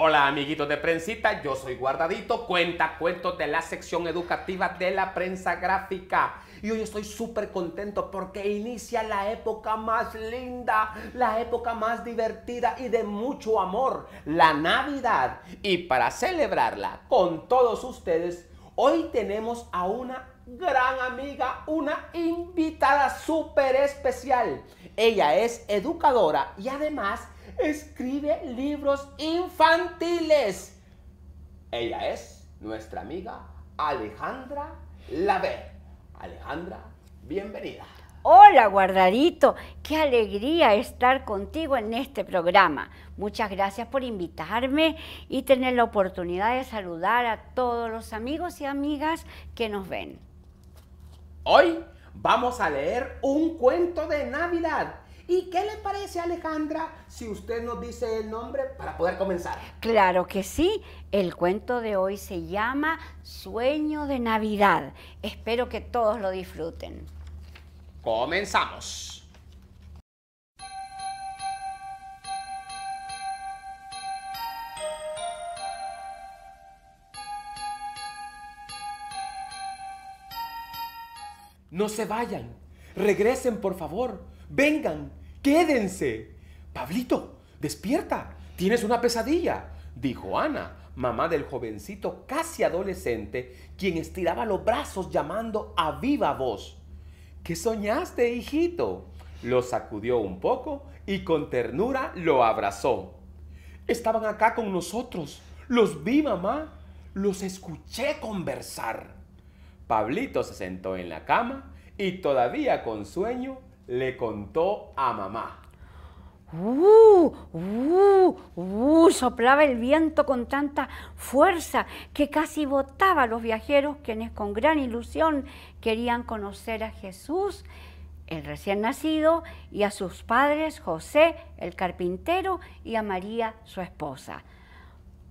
Hola amiguitos de prensita, yo soy Guardadito, cuenta cuentos de la sección educativa de la prensa gráfica. Y hoy estoy súper contento porque inicia la época más linda, la época más divertida y de mucho amor, la Navidad. Y para celebrarla con todos ustedes, hoy tenemos a una gran amiga, una invitada súper especial. Ella es educadora y además escribe libros infantiles. Ella es nuestra amiga Alejandra lave Alejandra, bienvenida. Hola, guardadito. Qué alegría estar contigo en este programa. Muchas gracias por invitarme y tener la oportunidad de saludar a todos los amigos y amigas que nos ven. Hoy vamos a leer un cuento de Navidad ¿Y qué le parece, Alejandra, si usted nos dice el nombre para poder comenzar? Claro que sí. El cuento de hoy se llama Sueño de Navidad. Espero que todos lo disfruten. Comenzamos. No se vayan. Regresen, por favor vengan, quédense. Pablito, despierta, tienes una pesadilla, dijo Ana, mamá del jovencito casi adolescente, quien estiraba los brazos llamando a viva voz. ¿Qué soñaste, hijito? Lo sacudió un poco y con ternura lo abrazó. Estaban acá con nosotros, los vi, mamá, los escuché conversar. Pablito se sentó en la cama y todavía con sueño le contó a mamá. Uh, uh, uh, soplaba el viento con tanta fuerza que casi botaba a los viajeros quienes con gran ilusión querían conocer a Jesús, el recién nacido, y a sus padres, José, el carpintero, y a María, su esposa.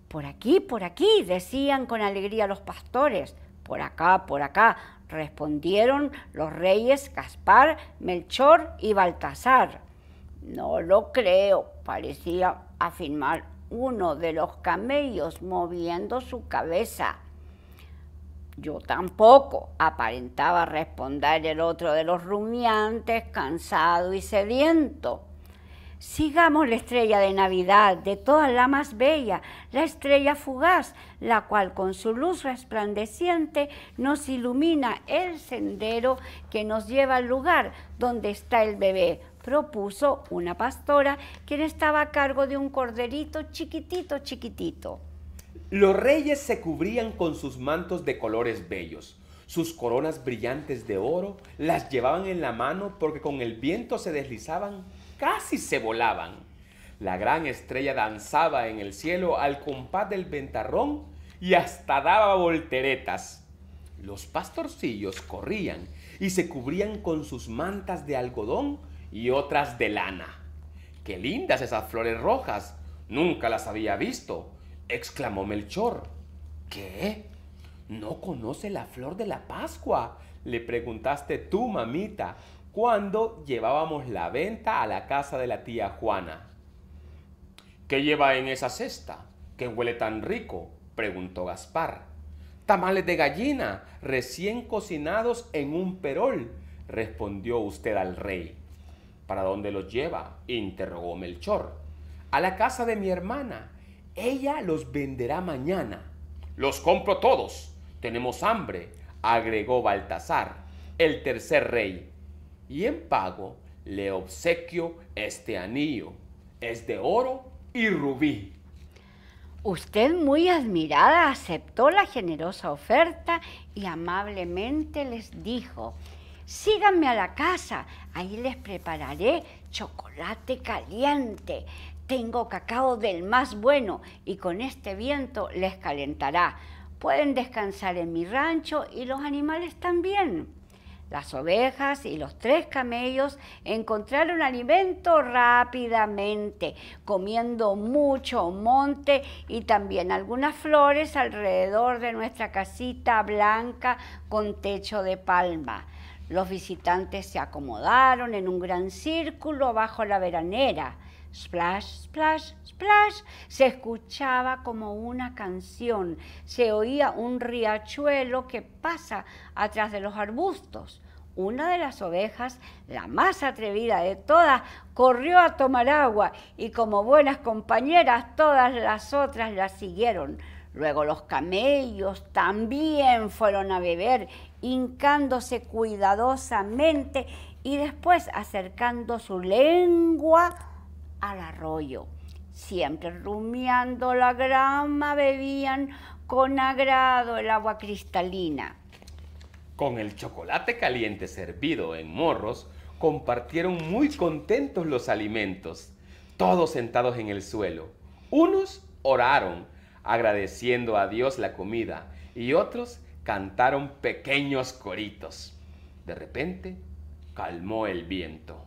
Por aquí, por aquí, decían con alegría los pastores por acá, por acá, respondieron los reyes Gaspar, Melchor y Baltasar. No lo creo, parecía afirmar uno de los camellos moviendo su cabeza. Yo tampoco, aparentaba responder el otro de los rumiantes, cansado y sediento. Sigamos la estrella de Navidad, de toda la más bella, la estrella fugaz, la cual con su luz resplandeciente nos ilumina el sendero que nos lleva al lugar donde está el bebé, propuso una pastora quien estaba a cargo de un corderito chiquitito, chiquitito. Los reyes se cubrían con sus mantos de colores bellos. Sus coronas brillantes de oro las llevaban en la mano porque con el viento se deslizaban casi se volaban. La gran estrella danzaba en el cielo al compás del ventarrón y hasta daba volteretas. Los pastorcillos corrían y se cubrían con sus mantas de algodón y otras de lana. ¡Qué lindas esas flores rojas! Nunca las había visto, exclamó Melchor. ¿Qué? ¿No conoce la flor de la Pascua? Le preguntaste tú, mamita, cuando llevábamos la venta a la casa de la tía Juana. ¿Qué lleva en esa cesta? ¿Qué huele tan rico? preguntó Gaspar. Tamales de gallina, recién cocinados en un perol, respondió usted al rey. ¿Para dónde los lleva? interrogó Melchor. A la casa de mi hermana. Ella los venderá mañana. Los compro todos. Tenemos hambre, agregó Baltasar, el tercer rey y en pago le obsequio este anillo. Es de oro y rubí. Usted muy admirada aceptó la generosa oferta y amablemente les dijo, síganme a la casa, ahí les prepararé chocolate caliente, tengo cacao del más bueno y con este viento les calentará. Pueden descansar en mi rancho y los animales también. Las ovejas y los tres camellos encontraron alimento rápidamente, comiendo mucho monte y también algunas flores alrededor de nuestra casita blanca con techo de palma. Los visitantes se acomodaron en un gran círculo bajo la veranera. Splash, splash, splash. Se escuchaba como una canción. Se oía un riachuelo que pasa atrás de los arbustos. Una de las ovejas, la más atrevida de todas, corrió a tomar agua y como buenas compañeras todas las otras la siguieron. Luego los camellos también fueron a beber, hincándose cuidadosamente y después acercando su lengua al arroyo. Siempre rumiando la grama bebían con agrado el agua cristalina. Con el chocolate caliente servido en morros, compartieron muy contentos los alimentos, todos sentados en el suelo. Unos oraron, agradeciendo a Dios la comida, y otros cantaron pequeños coritos. De repente, calmó el viento.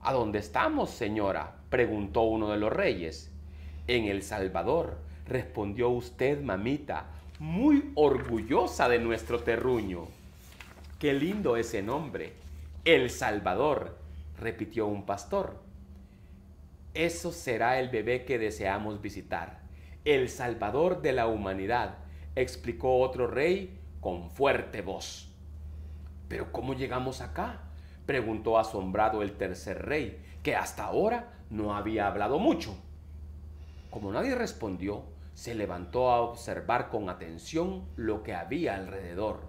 ¿A dónde estamos, señora? preguntó uno de los reyes. En El Salvador, respondió usted, mamita, muy orgullosa de nuestro terruño. Qué lindo ese nombre. El Salvador, repitió un pastor. Eso será el bebé que deseamos visitar. El Salvador de la humanidad, explicó otro rey con fuerte voz. Pero ¿cómo llegamos acá? preguntó asombrado el tercer rey, que hasta ahora no había hablado mucho. Como nadie respondió, se levantó a observar con atención lo que había alrededor.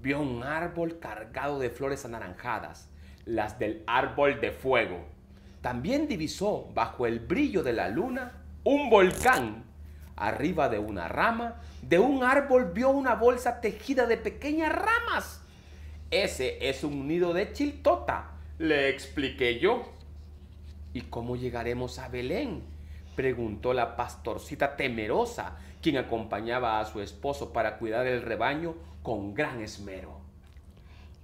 Vio un árbol cargado de flores anaranjadas, las del árbol de fuego. También divisó, bajo el brillo de la luna, un volcán. Arriba de una rama de un árbol vio una bolsa tejida de pequeñas ramas ese es un nido de chiltota, le expliqué yo. ¿Y cómo llegaremos a Belén? preguntó la pastorcita temerosa, quien acompañaba a su esposo para cuidar el rebaño con gran esmero.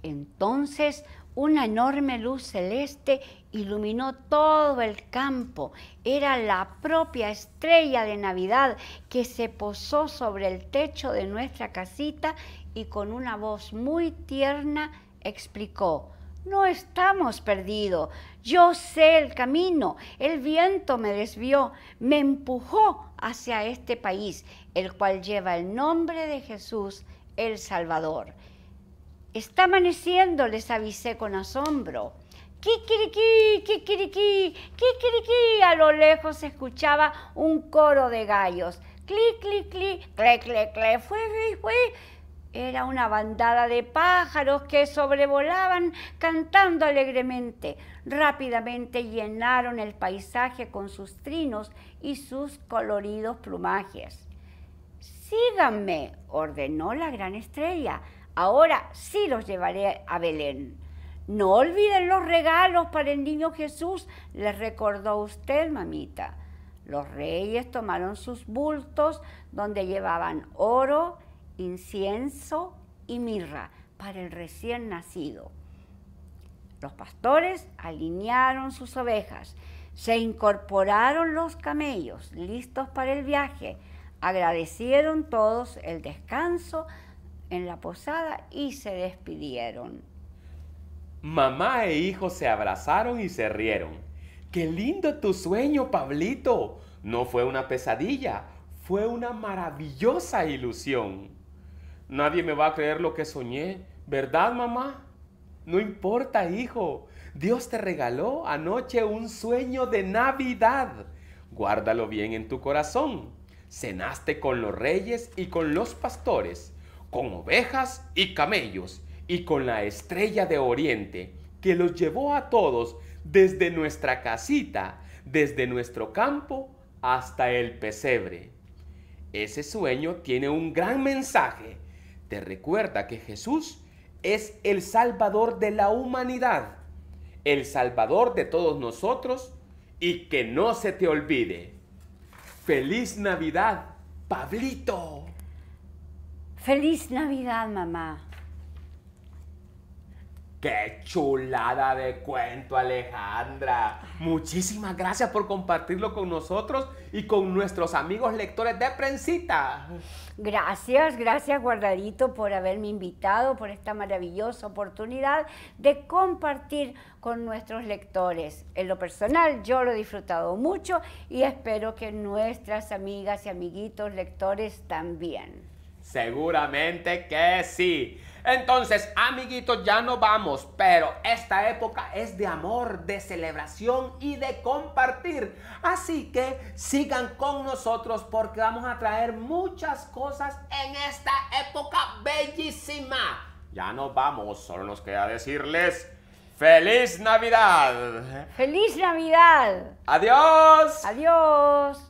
Entonces una enorme luz celeste iluminó todo el campo. Era la propia estrella de Navidad que se posó sobre el techo de nuestra casita y con una voz muy tierna explicó, no estamos perdidos, yo sé el camino, el viento me desvió, me empujó hacia este país, el cual lleva el nombre de Jesús el Salvador. Está amaneciendo, les avisé con asombro. Kikiriki, kikiriki, kikiriki. A lo lejos se escuchaba un coro de gallos. Clic, clic, clic, cle, cle, cle, fui, fui, fui. Era una bandada de pájaros que sobrevolaban cantando alegremente. Rápidamente llenaron el paisaje con sus trinos y sus coloridos plumajes. Síganme, ordenó la gran estrella. Ahora sí los llevaré a Belén. No olviden los regalos para el niño Jesús, les recordó usted, mamita. Los reyes tomaron sus bultos donde llevaban oro, incienso y mirra para el recién nacido. Los pastores alinearon sus ovejas, se incorporaron los camellos listos para el viaje, agradecieron todos el descanso en la posada y se despidieron. Mamá e hijo se abrazaron y se rieron. ¡Qué lindo tu sueño, Pablito! No fue una pesadilla, fue una maravillosa ilusión. Nadie me va a creer lo que soñé. ¿Verdad, mamá? No importa, hijo. Dios te regaló anoche un sueño de Navidad. Guárdalo bien en tu corazón. Cenaste con los reyes y con los pastores, con ovejas y camellos, y con la estrella de oriente, que los llevó a todos desde nuestra casita, desde nuestro campo hasta el pesebre. Ese sueño tiene un gran mensaje te recuerda que Jesús es el Salvador de la humanidad, el Salvador de todos nosotros y que no se te olvide. Feliz Navidad, Pablito. Feliz Navidad, mamá. ¡Qué chulada de cuento, Alejandra! Muchísimas gracias por compartirlo con nosotros y con nuestros amigos lectores de Prensita. Gracias, gracias Guardadito por haberme invitado, por esta maravillosa oportunidad de compartir con nuestros lectores. En lo personal, yo lo he disfrutado mucho y espero que nuestras amigas y amiguitos lectores también. Seguramente que sí. Entonces, amiguitos, ya no vamos, pero esta época es de amor, de celebración y de compartir. Así que sigan con nosotros porque vamos a traer muchas cosas en esta época bellísima. Ya no vamos, solo nos queda decirles... ¡Feliz Navidad! ¡Feliz Navidad! ¡Adiós! ¡Adiós!